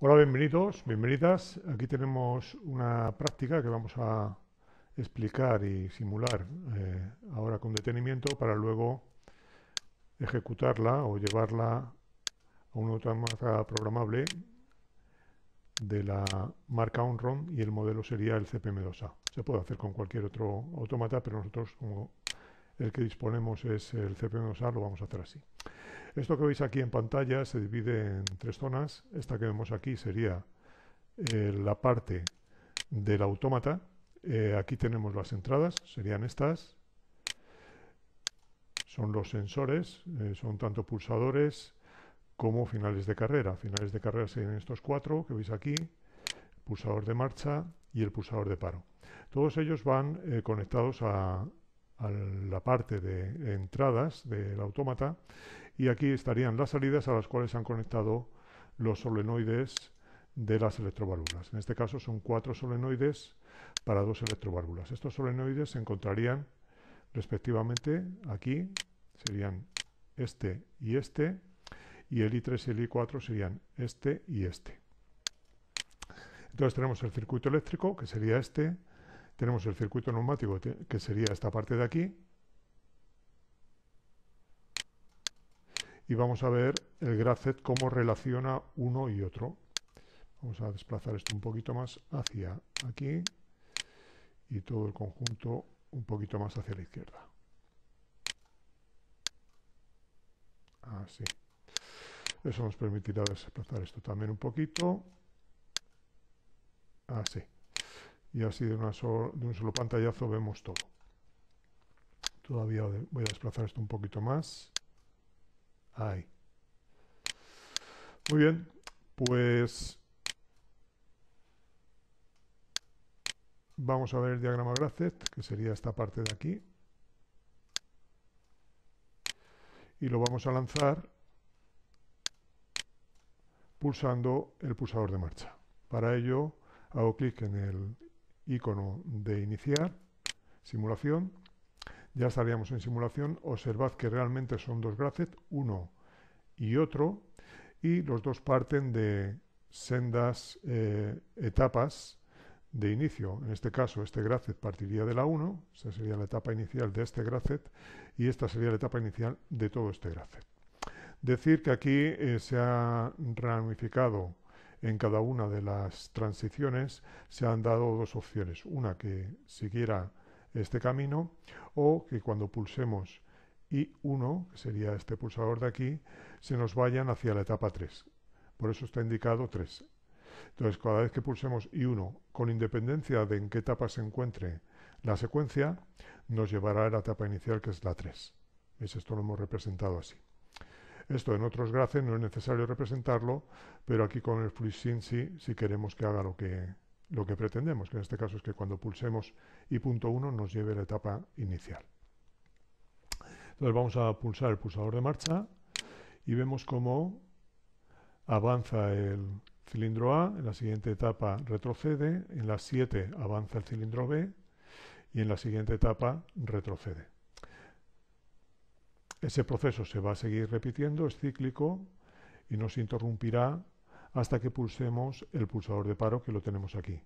Hola, bienvenidos, bienvenidas. Aquí tenemos una práctica que vamos a explicar y simular eh, ahora con detenimiento para luego ejecutarla o llevarla a una automata programable de la marca OnROM y el modelo sería el CPM2A. Se puede hacer con cualquier otro automata, pero nosotros como el que disponemos es el cp 2 a lo vamos a hacer así. Esto que veis aquí en pantalla se divide en tres zonas. Esta que vemos aquí sería eh, la parte del autómata. Eh, aquí tenemos las entradas, serían estas. Son los sensores, eh, son tanto pulsadores como finales de carrera. Finales de carrera serían estos cuatro que veis aquí, pulsador de marcha y el pulsador de paro. Todos ellos van conectados a, a la parte de entradas del autómata y aquí estarían las salidas a las cuales se han conectado los solenoides de las electroválvulas. En este caso son cuatro solenoides para dos electroválvulas. Estos solenoides se encontrarían respectivamente aquí, serían este y este, y el I3 y el I4 serían este y este. Entonces tenemos el circuito eléctrico, que sería este, tenemos el circuito neumático, que sería esta parte de aquí. Y vamos a ver el grafet cómo relaciona uno y otro. Vamos a desplazar esto un poquito más hacia aquí y todo el conjunto un poquito más hacia la izquierda. Así. Eso nos permitirá desplazar esto también un poquito. Así y así de, una un solo pantallazo vemos todo. Todavía voy a desplazar esto un poquito más. Ahí. Muy bien, pues vamos a ver el diagrama Gracet, que sería esta parte de aquí. Y lo vamos a lanzar pulsando el pulsador de marcha. Para ello hago clic en el, icono de iniciar, simulación, ya estaríamos en simulación, observad que realmente son dos Gracet, uno y otro, y los dos parten de sendas eh, etapas de inicio. En este caso, este grafet partiría de la 1, esa sería la etapa inicial de este grafet, y esta sería la etapa inicial de todo este grafet. Decir que aquí eh, se ha ramificado en cada una de las transiciones se han dado dos opciones. Una que siguiera este camino o que cuando pulsemos I1, que sería este pulsador de aquí, se nos vayan hacia la etapa 3. Por eso está indicado 3. Entonces, cada vez que pulsemos I1, con independencia de en qué etapa se encuentre la secuencia, nos llevará a la etapa inicial, que es la 3. ¿Veis? Esto lo hemos representado así. Esto en otros grafes no es necesario representarlo, pero aquí con el FluidSync sí, si queremos que haga lo que, lo que pretendemos, que en este caso es que cuando pulsemos I.1 nos lleve a la etapa inicial. Entonces vamos a pulsar el pulsador de marcha y vemos cómo avanza el cilindro A, en la siguiente etapa retrocede, en la 7 avanza el cilindro B y en la siguiente etapa retrocede. Ese proceso se va a seguir repitiendo, es cíclico y no se interrumpirá hasta que pulsemos el pulsador de paro que lo tenemos aquí.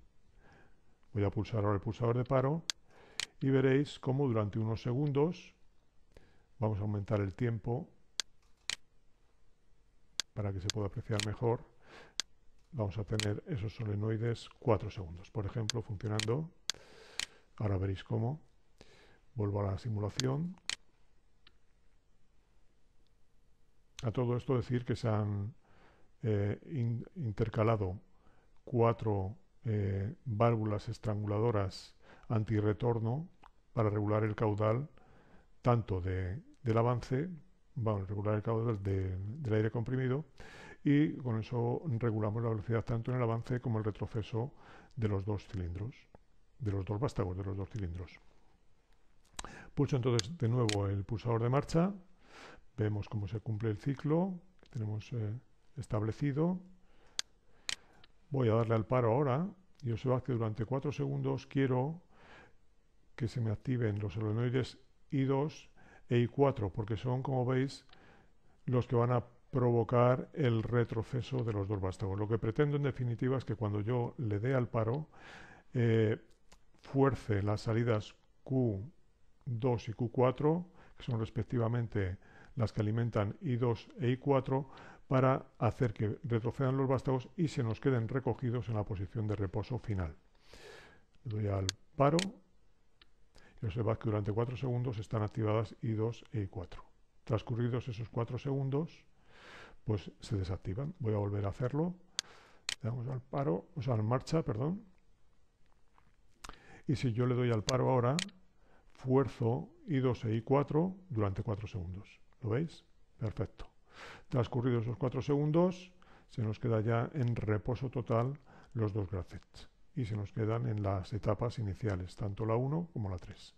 Voy a pulsar ahora el pulsador de paro y veréis cómo durante unos segundos vamos a aumentar el tiempo para que se pueda apreciar mejor. Vamos a tener esos solenoides cuatro segundos, por ejemplo, funcionando. Ahora veréis cómo. Vuelvo a la simulación, A todo esto decir que se han eh, intercalado cuatro eh, válvulas estranguladoras antirretorno para regular el caudal tanto de, del avance, bueno, regular el caudal del aire comprimido y con eso regulamos la velocidad tanto en el avance como el retroceso de los dos cilindros, de los dos vástagos de los dos cilindros. Pulso entonces de nuevo el pulsador de marcha Vemos cómo se cumple el ciclo que tenemos eh, establecido. Voy a darle al paro ahora y observa que durante 4 segundos quiero que se me activen los solenoides I2 e I4 porque son, como veis, los que van a provocar el retroceso de los dos vástagos. Lo que pretendo en definitiva es que cuando yo le dé al paro eh, fuerce las salidas Q2 y Q4 que son respectivamente las que alimentan I2 e I4, para hacer que retrocedan los vástagos y se nos queden recogidos en la posición de reposo final. Le doy al paro y observad que durante 4 segundos están activadas I2 e I4. Transcurridos esos 4 segundos, pues se desactivan. Voy a volver a hacerlo. Le damos al paro, o sea, al marcha, perdón. Y si yo le doy al paro ahora, fuerzo I2 e I4 durante 4 segundos. ¿Lo veis? Perfecto. Transcurridos los cuatro segundos, se nos queda ya en reposo total los dos grafets y se nos quedan en las etapas iniciales, tanto la 1 como la 3.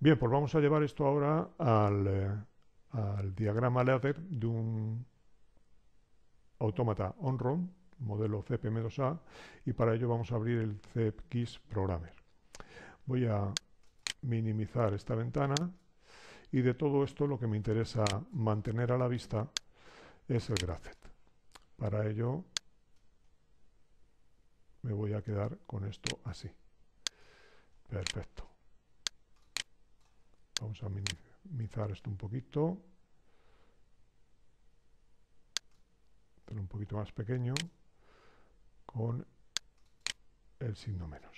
Bien, pues vamos a llevar esto ahora al, eh, diagrama ladder de un autómata on modelo CPM2A, y para ello vamos a abrir el CEPKISS Programmer. Voy a minimizar esta ventana y de todo esto lo que me interesa mantener a la vista es el grafet. Para ello me voy a quedar con esto así. Perfecto. Vamos a minimizar esto un poquito. Pero un poquito más pequeño con el signo menos.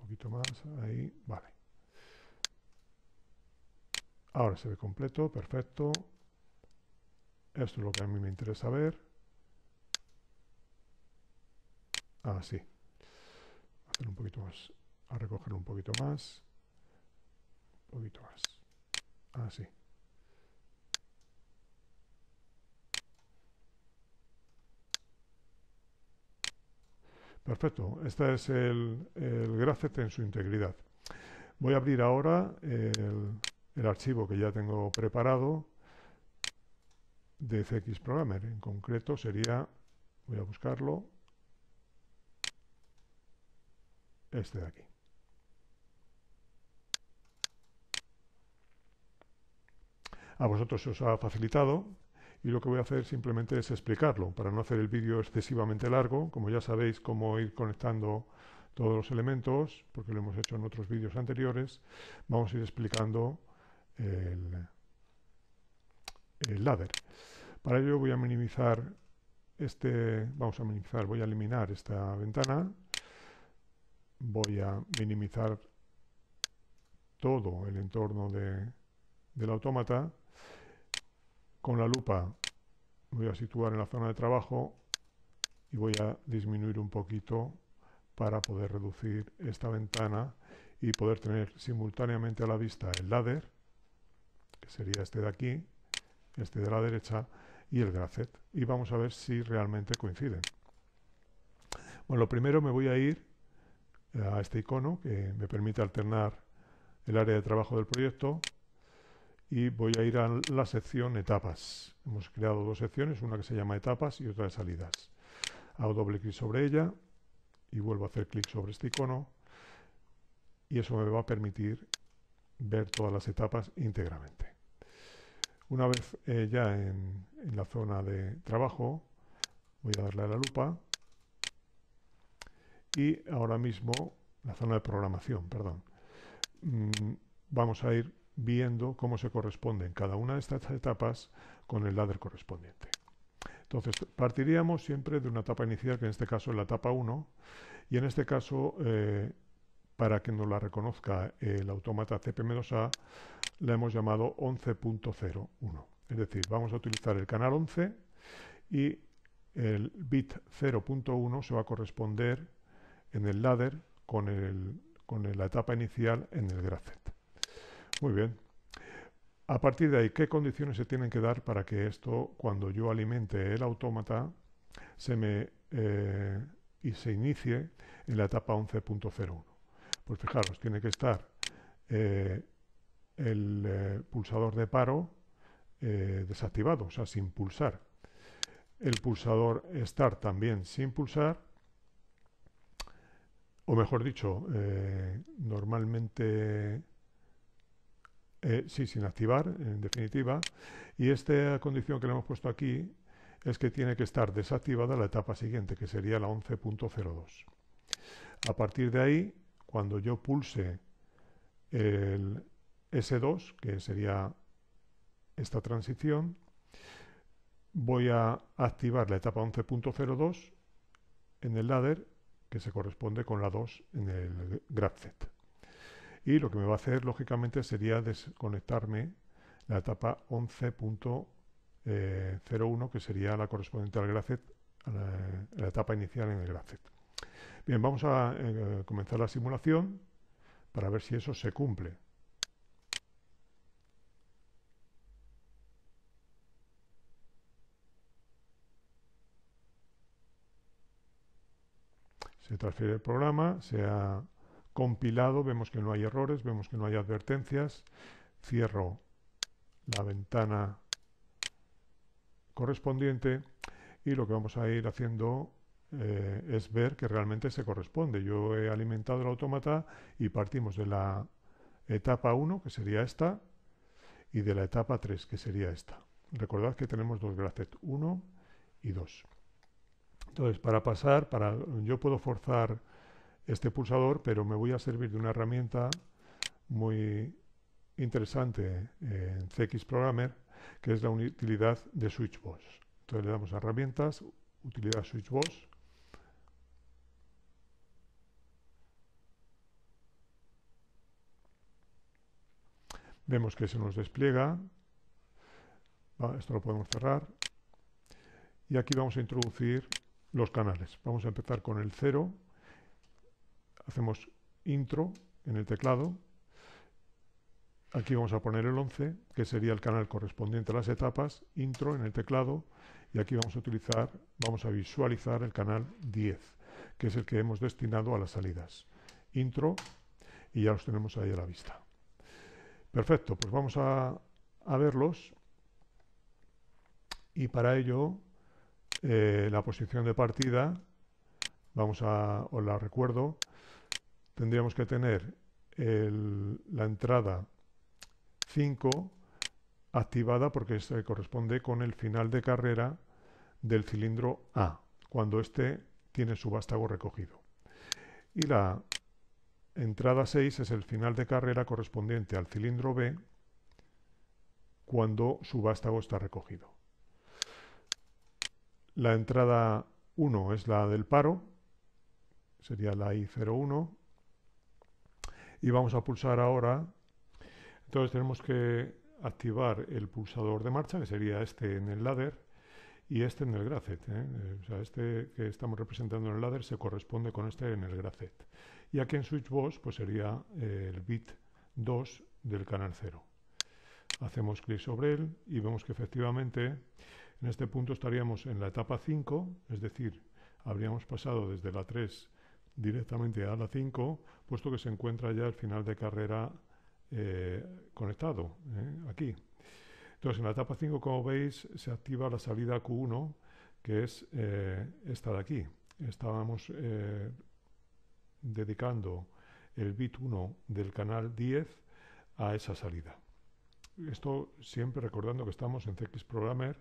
Un poquito más, ahí, vale. Ahora se ve completo, perfecto. Esto es lo que a mí me interesa ver. Así. Ah, Hacer un poquito más. A recoger un poquito más. Un poquito más. Así. Ah, perfecto, este es el, el en su integridad. Voy a abrir ahora el, el archivo que ya tengo preparado de CX Programmer, En concreto sería, voy a buscarlo, este de aquí. A vosotros se os ha facilitado y lo que voy a hacer simplemente es explicarlo para no hacer el vídeo excesivamente largo, como ya sabéis cómo ir conectando todos los elementos, porque lo hemos hecho en otros vídeos anteriores, vamos a ir explicando el, ladder. Para ello voy a minimizar este, vamos a minimizar, voy a eliminar esta ventana, voy a minimizar todo el entorno de, del autómata, con la lupa voy a situar en la zona de trabajo y voy a disminuir un poquito para poder reducir esta ventana y poder tener simultáneamente a la vista el ladder sería este de aquí, este de la derecha y el Grafet. Y vamos a ver si realmente coinciden. Bueno, lo primero me voy a ir a este icono que me permite alternar el área de trabajo del proyecto y voy a ir a la sección etapas. Hemos creado dos secciones, una que se llama etapas y otra de salidas. Hago doble clic sobre ella y vuelvo a hacer clic sobre este icono y eso me va a permitir ver todas las etapas íntegramente. Una vez eh, ya en, la zona de trabajo, voy a darle a la lupa y ahora mismo la zona de programación, perdón. Mm, vamos a ir viendo cómo se corresponden cada una de estas etapas con el ladder correspondiente. Entonces, partiríamos siempre de una etapa inicial, que en este caso es la etapa 1, y en este caso, eh, para que nos la reconozca el autómata CP a la hemos llamado 11.01. Es decir, vamos a utilizar el canal 11 y el bit 0.1 se va a corresponder en el ladder con, con la etapa inicial en el grafet. Muy bien. A partir de ahí, ¿qué condiciones se tienen que dar para que esto, cuando yo alimente el autómata, se me eh, y se inicie en la etapa 11.01? Pues fijaros, tiene que estar eh, el eh, pulsador de paro eh, desactivado, o sea, sin pulsar. El pulsador Start también sin pulsar. O mejor dicho, eh, normalmente sí, sin activar, en definitiva. Y esta condición que le hemos puesto aquí es que tiene que estar desactivada la etapa siguiente, que sería la 11.02. A partir de ahí, cuando yo pulse el S2, que sería esta transición, voy a activar la etapa 11.02 en el ladder, que se corresponde con la 2 en el Graphset. Y lo que me va a hacer, lógicamente, sería desconectarme la etapa 11.01, que sería la correspondiente al GraphSet, a la, etapa inicial en el set Bien, vamos a eh, comenzar la simulación para ver si eso se cumple. se transfiere el programa, se ha compilado, vemos que no hay errores, vemos que no hay advertencias, cierro la ventana correspondiente y lo que vamos a ir haciendo eh, es ver que realmente se corresponde. Yo he alimentado el autómata y partimos de la etapa 1, que sería esta, y de la etapa 3, que sería esta. Recordad que tenemos dos gráficos, 1 y 2. Entonces, para pasar, para, yo puedo forzar este pulsador, pero me voy a servir de una herramienta muy interesante eh, en CX Programmer, que es la utilidad de SwitchBoss. Entonces le damos a herramientas, utilidad SwitchBoss. Vemos que se nos despliega. esto lo podemos cerrar. Y aquí vamos a introducir los canales. Vamos a empezar con el 0. Hacemos intro en el teclado. Aquí vamos a poner el 11, que sería el canal correspondiente a las etapas, intro en el teclado, y aquí vamos a utilizar, vamos a visualizar el canal 10, que es el que hemos destinado a las salidas. Intro, y ya los tenemos ahí a la vista. Perfecto, pues vamos a, a verlos. Y para ello eh, la posición de partida, vamos a, os la recuerdo, tendríamos que tener la entrada 5 activada porque se corresponde con el final de carrera del cilindro A, cuando éste tiene su vástago recogido. Y la entrada 6 es el final de carrera correspondiente al cilindro B cuando su vástago está recogido. La entrada 1 es la del paro, sería la I01. Y vamos a pulsar ahora. Entonces tenemos que activar el pulsador de marcha, que sería este en el ladder y este en el gracet. ¿eh? O sea, este que estamos representando en el ladder se corresponde con este en el gracet. Y aquí en SwitchBox pues sería eh, el bit 2 del canal 0. Hacemos clic sobre él y vemos que efectivamente en este punto estaríamos en la etapa 5, es decir, habríamos pasado desde la 3 directamente a la 5, puesto que se encuentra ya el final de carrera eh, conectado eh, aquí. Entonces, en la etapa 5, como veis, se activa la salida Q1, que es eh, esta de aquí. Estábamos dedicando el bit 1 del canal 10 a esa salida. Esto siempre recordando que estamos en CX Programmer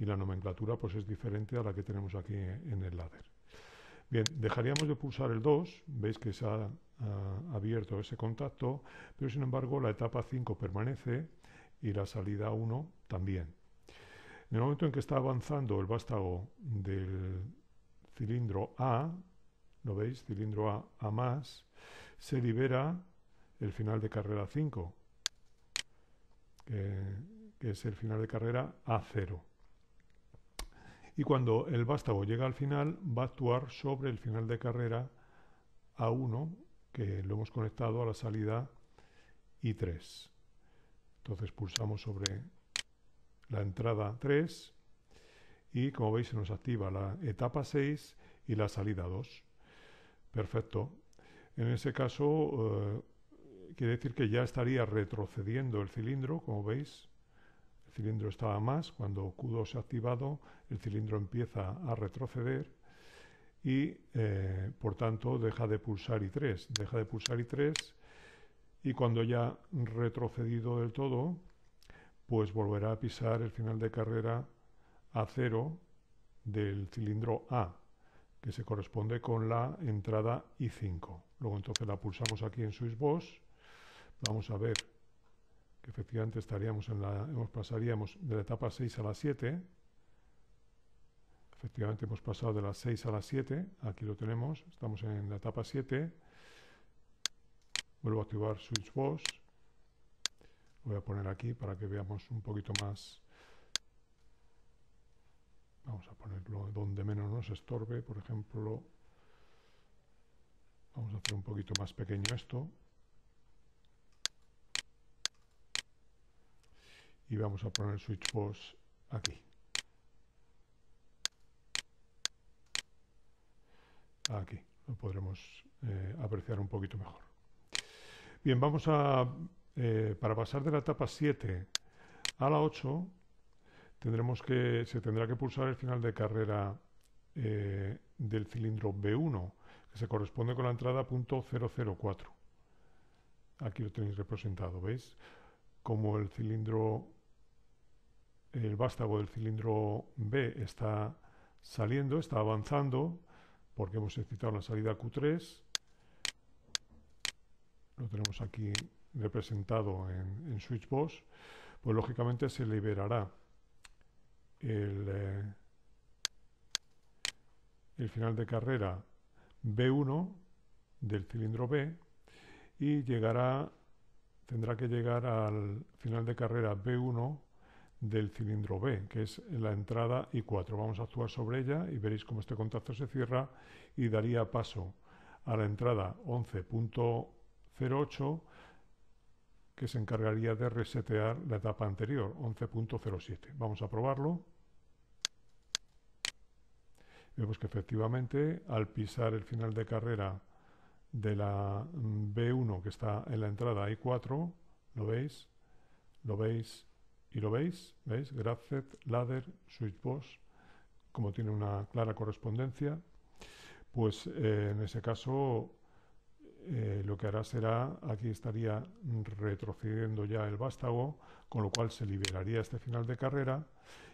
y la nomenclatura pues es diferente a la que tenemos aquí en el ladder. Bien, dejaríamos de pulsar el 2, veis que se ha abierto ese contacto, pero sin embargo la etapa 5 permanece y la salida 1 también. En el momento en que está avanzando el vástago del cilindro A, ¿lo veis? Cilindro A a más, se libera el final de carrera 5, que es el final de carrera A0. Y cuando el vástago llega al final, va a actuar sobre el final de carrera A1, que lo hemos conectado a la salida I3. Entonces pulsamos sobre la entrada 3 y como veis se nos activa la etapa 6 y la salida 2. Perfecto. En ese caso eh, quiere decir que ya estaría retrocediendo el cilindro, como veis, el cilindro estaba más, cuando Q2 se ha activado, el cilindro empieza a retroceder y eh, por tanto deja de pulsar I3, deja de pulsar I3 y cuando ya retrocedido del todo, pues volverá a pisar el final de carrera a cero del cilindro A, que se corresponde con la entrada I5. Luego entonces la pulsamos aquí en SwissBoss, vamos a ver efectivamente estaríamos en la, pasaríamos de la etapa 6 a la 7. Efectivamente hemos pasado de la 6 a la 7. Aquí lo tenemos. Estamos en la etapa 7. Vuelvo a activar Switch Boss. voy a poner aquí para que veamos un poquito más. Vamos a ponerlo donde menos nos estorbe. Por ejemplo, vamos a hacer un poquito más pequeño esto. y vamos a poner switch post aquí. Aquí lo podremos eh, apreciar un poquito mejor. Bien, vamos a, eh, para pasar de la etapa 7 a la 8, tendremos que, se tendrá que pulsar el final de carrera eh, del cilindro B1, que se corresponde con la entrada punto .004. Aquí lo tenéis representado, ¿veis? Como el cilindro el vástago del cilindro B está saliendo, está avanzando, porque hemos excitado la salida Q3. Lo tenemos aquí representado en, en Pues lógicamente se liberará el, eh, el final de carrera B1 del cilindro B y llegará, tendrá que llegar al final de carrera B1 del cilindro B, que es la entrada I4. Vamos a actuar sobre ella y veréis cómo este contacto se cierra y daría paso a la entrada 11.08 que se encargaría de resetear la etapa anterior, 11.07. Vamos a probarlo. Vemos que efectivamente al pisar el final de carrera de la mm, B1 que está en la entrada I4, ¿lo veis? ¿Lo veis? Y lo veis, ¿veis? Graffet Ladder, SwitchBoss, como tiene una clara correspondencia, pues eh, en ese caso eh, lo que hará será, aquí estaría retrocediendo ya el vástago, con lo cual se liberaría este final de carrera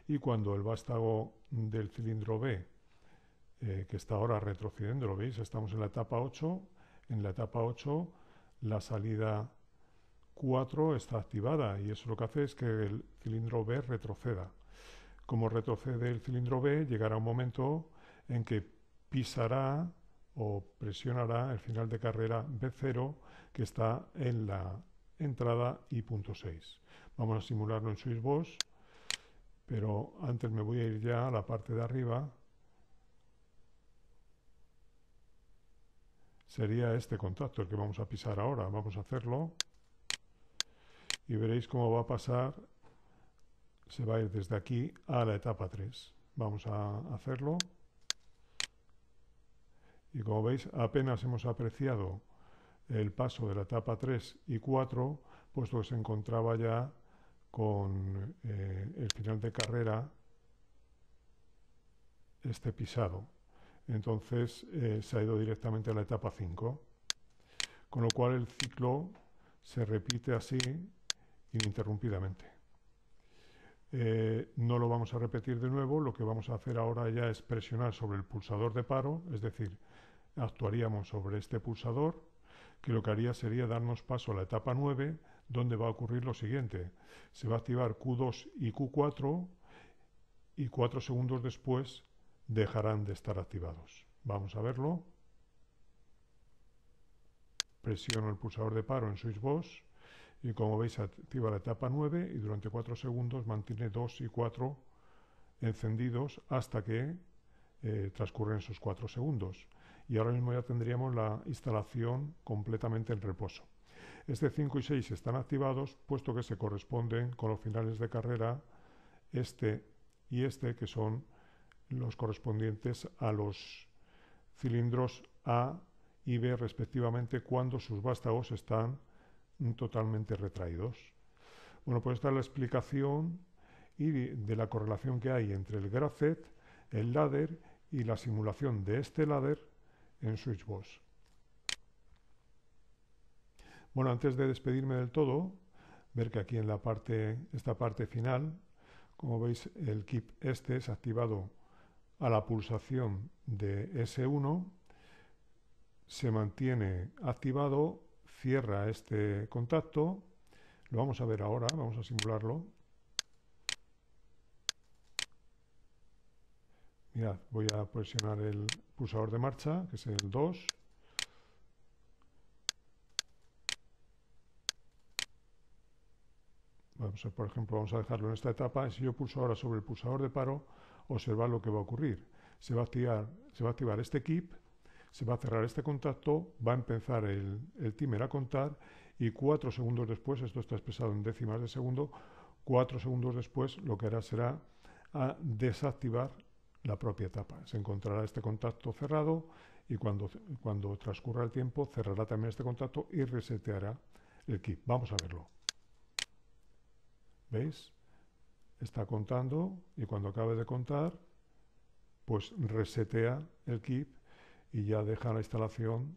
y cuando el vástago del cilindro B, eh, que está ahora retrocediendo, lo veis, estamos en la etapa 8, en la etapa 8 la salida 4 está activada y eso lo que hace es que el cilindro B retroceda. Como retrocede el cilindro B, llegará un momento en que pisará o presionará el final de carrera B0 que está en la entrada y punto 6. Vamos a simularlo en SwissBoss, pero antes me voy a ir ya a la parte de arriba. Sería este contacto el que vamos a pisar ahora. Vamos a hacerlo y veréis cómo va a pasar, se va a ir desde aquí a la etapa 3. Vamos a hacerlo. Y como veis, apenas hemos apreciado el paso de la etapa 3 y 4, puesto que se encontraba ya con eh, el final de carrera este pisado. Entonces eh, se ha ido directamente a la etapa 5, con lo cual el ciclo se repite así ininterrumpidamente. Eh, no lo vamos a repetir de nuevo, lo que vamos a hacer ahora ya es presionar sobre el pulsador de paro, es decir, actuaríamos sobre este pulsador, que lo que haría sería darnos paso a la etapa 9, donde va a ocurrir lo siguiente. Se va a activar Q2 y Q4 y cuatro segundos después dejarán de estar activados. Vamos a verlo. Presiono el pulsador de paro en SwitchBoss y como veis activa la etapa 9 y durante 4 segundos mantiene 2 y 4 encendidos hasta que eh, transcurren esos 4 segundos. Y ahora mismo ya tendríamos la instalación completamente en reposo. Este 5 y 6 están activados puesto que se corresponden con los finales de carrera este y este que son los correspondientes a los cilindros A y B respectivamente cuando sus vástagos están totalmente retraídos. Bueno, pues esta es la explicación y de la correlación que hay entre el grafet, el ladder y la simulación de este ladder en SwitchBoss. Bueno, antes de despedirme del todo, ver que aquí en la parte, esta parte final, como veis, el kit este es activado a la pulsación de S1, se mantiene activado cierra este contacto. Lo vamos a ver ahora, vamos a simularlo. Mirad, voy a presionar el pulsador de marcha, que es el 2. Vamos por ejemplo, vamos a dejarlo en esta etapa. Si yo pulso ahora sobre el pulsador de paro, observad lo que va a ocurrir. Se va a activar, se va a activar este kit se va a cerrar este contacto, va a empezar el, timer a contar y cuatro segundos después, esto está expresado en décimas de segundo, cuatro segundos después lo que hará será a ah, desactivar la propia etapa. Se encontrará este contacto cerrado y cuando, cuando transcurra el tiempo cerrará también este contacto y reseteará el kit. Vamos a verlo. ¿Veis? Está contando y cuando acabe de contar, pues resetea el kit y ya deja la instalación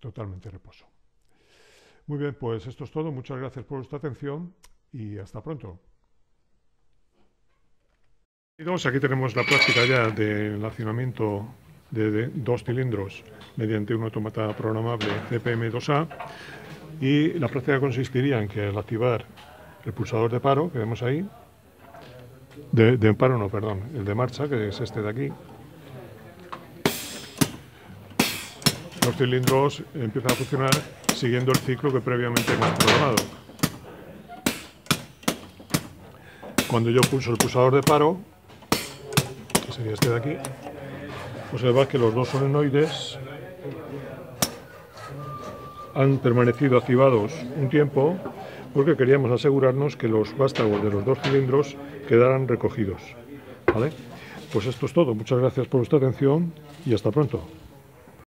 totalmente reposo. Muy bien, pues esto es todo. Muchas gracias por vuestra atención y hasta pronto. Aquí tenemos la práctica ya del accionamiento de, dos cilindros mediante un automata programable CPM2A y la práctica consistiría en que al activar el pulsador de paro que vemos ahí, de, de paro no, perdón. El de marcha, que es este de aquí. Los cilindros empiezan a funcionar siguiendo el ciclo que previamente hemos programado. Cuando yo pulso el pulsador de paro, que sería este de aquí, observa pues que los dos solenoides han permanecido activados un tiempo porque queríamos asegurarnos que los vástagos de los dos cilindros quedaran recogidos. ¿vale? Pues esto es todo. Muchas gracias por vuestra atención y hasta pronto.